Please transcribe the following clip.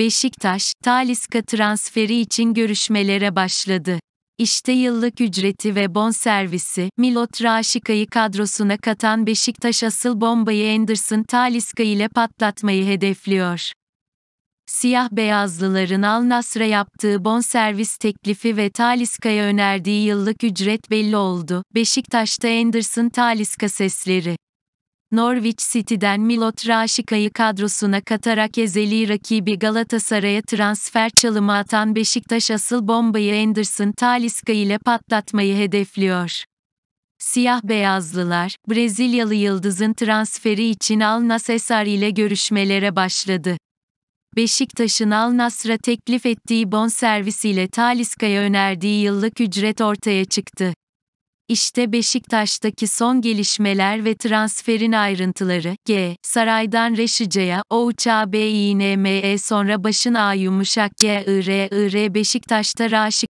Beşiktaş, Taliska transferi için görüşmelere başladı. İşte yıllık ücreti ve bon servisi, Milot Raşika'yı kadrosuna katan Beşiktaş asıl bombayı Anderson Taliska ile patlatmayı hedefliyor. Siyah beyazlıların Al Nasr'a yaptığı bon servis teklifi ve Taliska'ya önerdiği yıllık ücret belli oldu. Beşiktaş'ta Anderson Taliska sesleri. Norwich City'den Milot Raşika'yı kadrosuna katarak ezeli rakibi Galatasaray'a transfer çalımı atan Beşiktaş asıl bombayı Anderson Talisca ile patlatmayı hedefliyor. Siyah beyazlılar, Brezilyalı yıldızın transferi için Al Nassr ile görüşmelere başladı. Beşiktaş'ın Al Nasr'a teklif ettiği bon servisiyle Taliska'ya önerdiği yıllık ücret ortaya çıktı. İşte Beşiktaş'taki son gelişmeler ve transferin ayrıntıları. G. Saraydan Reşice'ye, o B N M E sonra başın A yumuşak G. I. R. I. R. Beşiktaş'ta Raşik